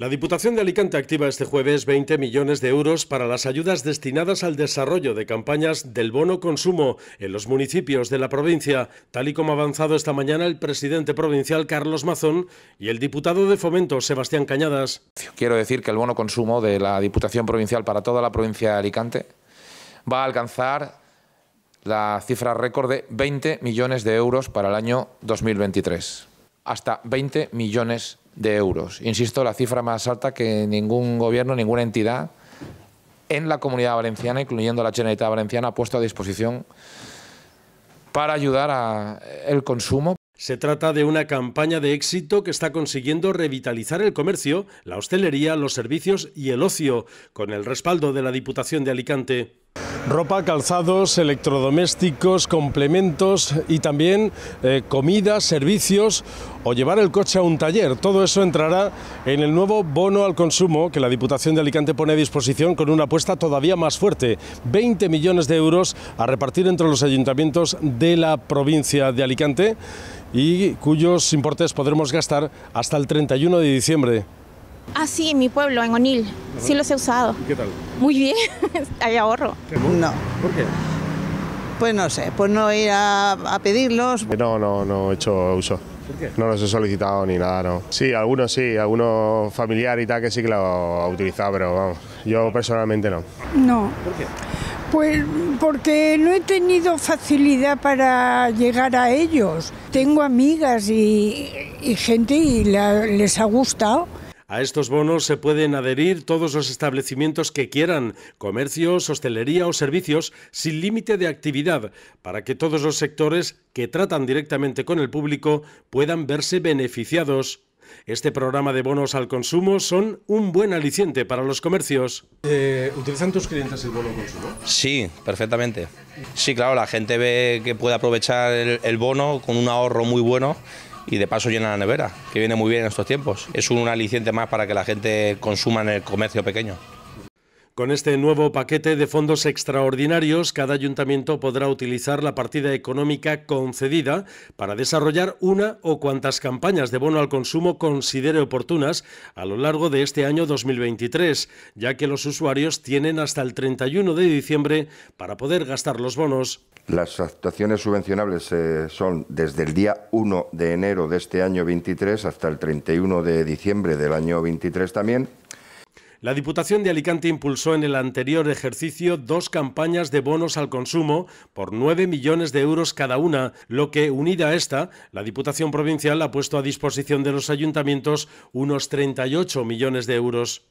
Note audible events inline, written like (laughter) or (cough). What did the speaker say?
La Diputación de Alicante activa este jueves 20 millones de euros para las ayudas destinadas al desarrollo de campañas del bono consumo en los municipios de la provincia, tal y como ha avanzado esta mañana el presidente provincial Carlos Mazón y el diputado de Fomento Sebastián Cañadas. Quiero decir que el bono consumo de la Diputación Provincial para toda la provincia de Alicante va a alcanzar la cifra récord de 20 millones de euros para el año 2023. Hasta 20 millones de de euros. Insisto, la cifra más alta que ningún gobierno, ninguna entidad en la comunidad valenciana, incluyendo la Generalitat Valenciana, ha puesto a disposición para ayudar al eh, consumo. Se trata de una campaña de éxito que está consiguiendo revitalizar el comercio, la hostelería, los servicios y el ocio, con el respaldo de la Diputación de Alicante ropa, calzados, electrodomésticos, complementos y también eh, comida, servicios o llevar el coche a un taller. Todo eso entrará en el nuevo bono al consumo que la Diputación de Alicante pone a disposición con una apuesta todavía más fuerte, 20 millones de euros a repartir entre los ayuntamientos de la provincia de Alicante y cuyos importes podremos gastar hasta el 31 de diciembre. Ah, sí, mi pueblo, en Onil. Sí los he usado. ¿Qué tal? Muy bien, (laughs) hay ahorro. No. ¿Por qué? Pues no sé, pues no ir a, pedirlos. No, no, no he hecho uso. ¿Por qué? No los he solicitado ni nada, no. Sí, algunos sí, algunos familiares y tal que sí que lo ha utilizado, pero vamos, yo personalmente no. No. ¿Por qué? Pues porque no he tenido facilidad para llegar a ellos. Tengo amigas y, gente y les ha gustado. A estos bonos se pueden adherir todos los establecimientos que quieran, comercios, hostelería o servicios, sin límite de actividad, para que todos los sectores que tratan directamente con el público puedan verse beneficiados. Este programa de bonos al consumo son un buen aliciente para los comercios. Eh, ¿Utilizan tus clientes el bono consumo? Sí, perfectamente. Sí, claro, la gente ve que puede aprovechar el bono con un ahorro muy bueno y de paso llena la nevera, que viene muy bien en estos tiempos. Es un aliciente más para que la gente consuma en el comercio pequeño. Con este nuevo paquete de fondos extraordinarios, cada ayuntamiento podrá utilizar la partida económica concedida para desarrollar una o cuantas campañas de bono al consumo considere oportunas a lo largo de este año 2023, ya que los usuarios tienen hasta el 31 de diciembre para poder gastar los bonos. Las actuaciones subvencionables eh, son desde el día 1 de enero de este año 23 hasta el 31 de diciembre del año 23 también la Diputación de Alicante impulsó en el anterior ejercicio dos campañas de bonos al consumo por 9 millones de euros cada una, lo que, unida a esta, la Diputación Provincial ha puesto a disposición de los ayuntamientos unos 38 millones de euros.